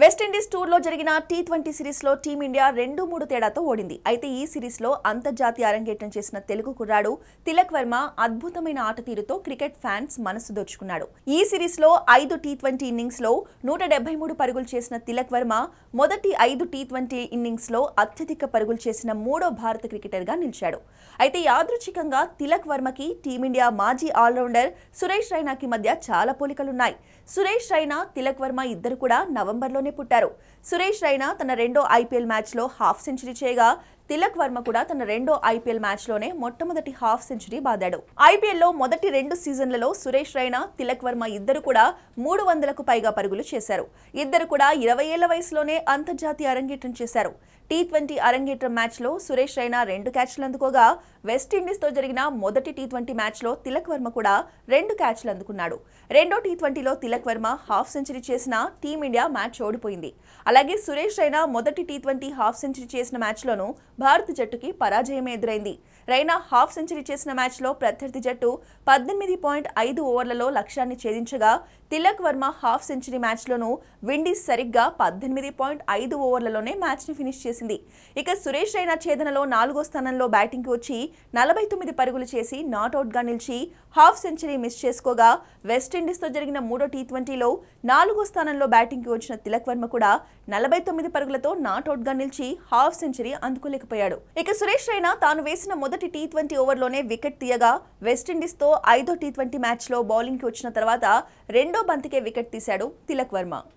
West Indies tour లో జరిగిన T twenty series లో టీమిండియా రెండు మూడు తేడాతో ఓడింది అయితే ఈ సిరీస్ లో అంతర్జాతీయ అరంగేటం చేసిన తెలుగు కుర్రాడు తిలక్ వర్మ అద్భుతమైన ఆట తీరుతో క్రికెట్ ఫ్యాన్స్ మనసు దోచుకున్నాడు ఈ సిరీస్ లో ఐదు టీ ట్వంటీ లో నూట మూడు పరుగులు చేసిన తిలక్ వర్మ మొదటి ఐదు టీ ట్వంటీ లో అత్యధిక పరుగులు చేసిన మూడో భారత క్రికెటర్ గా నిలిచాడు అయితే యాదృచ్ఛికంగా తిలక్ వర్మకి టీమిండియా మాజీ ఆల్రౌండర్ సురేష్ రైనాకి మధ్య చాలా పోలికలున్నాయి సురేష్ రైనా తిలక్ వర్మ ఇద్దరు కూడా లో నగరంలోనే పుట్టారు సురేష్ రైనా తన రెండో ఐపీఎల్ మ్యాచ్లో హాఫ్ సెంచరీ చేయగా తిలక్ వర్మ కూడా తన రెండో ఐపీఎల్ మ్యాచ్ లోనే మొట్టమొదటి హాఫ్ సెంచరీ బాదాడు ఐపీఎల్లో మొదటి రెండు సీజన్లలో సురేష్ రైనా తిలక్ వర్మ ఇద్దరు కూడా మూడు వందలకు పైగా పరుగులు చేశారు ఇద్దరు కూడా ఇరవై ఏళ్ల వయసులోనే అంతర్జాతీయ అరంగేట్రం చేశారు టీ ట్వంటీ అరంగేట్రం మ్యాచ్లో సురేష్ రైనా రెండు క్యాచ్లు అందుకోగా తో జరిగిన మొదటి టీ ట్వంటీ మ్యాచ్లో తిలక్ వర్మ కూడా రెండు క్యాచ్లు అందుకున్నాడు రెండో టీ ట్వంటీలో తిలక్ వర్మ హాఫ్ సెంచరీ చేసిన టీమిండియా మ్యాచ్ ఓడిపోయింది అలాగే సురేష్ రైనా మొదటి టీ ట్వంటీ హాఫ్ సెంచరీ చేసిన లోను భారత జట్టుకి పరాజయం ఎదురైంది రైనా హాఫ్ సెంచరీ చేసిన మ్యాచ్లో ప్రత్యర్థి జట్టు పద్దెనిమిది పాయింట్ ఐదు ఓవర్లలో లక్ష్యాన్ని ఛేదించగా తిలక్ వర్మ హాఫ్ సెంచరీ మ్యాచ్లోనూ విండీస్ సరిగ్గా పద్దెనిమిది పాయింట్ ఐదు ఓవర్లలోనే మ్యాచ్ని ఫినిష్ చేసింది ఇక సురేష్ రైనా ఛేదనలో నాలుగో స్థానంలో బ్యాటింగ్కి వచ్చి నలభై తొమ్మిది పరుగులు చేసి నాట్అవుట్గా నిలిచి హాఫ్ సెంచరీ మిస్ చేసుకోగా వెస్టిండీస్తో జరిగిన మూడో టీ ట్వంటీలో నాలుగో స్థానంలో బ్యాటింగ్కి వచ్చిన తిలక్ వర్మ కూడా నలభై తొమ్మిది పరుగులతో నాట్అవుట్గా నిలిచి హాఫ్ సెంచరీ అందుకోలేకపోయింది మర్చిపోయాడు ఇక సురేష్ రైనా తాను వేసిన మొదటి టీ ట్వంటీ ఓవర్లోనే వికెట్ తీయగా వెస్టిండీస్ తో ఐదో టీ ట్వంటీ మ్యాచ్లో బౌలింగ్కి వచ్చిన తర్వాత రెండో బంతికే వికెట్ తీశాడు తిలక్ వర్మ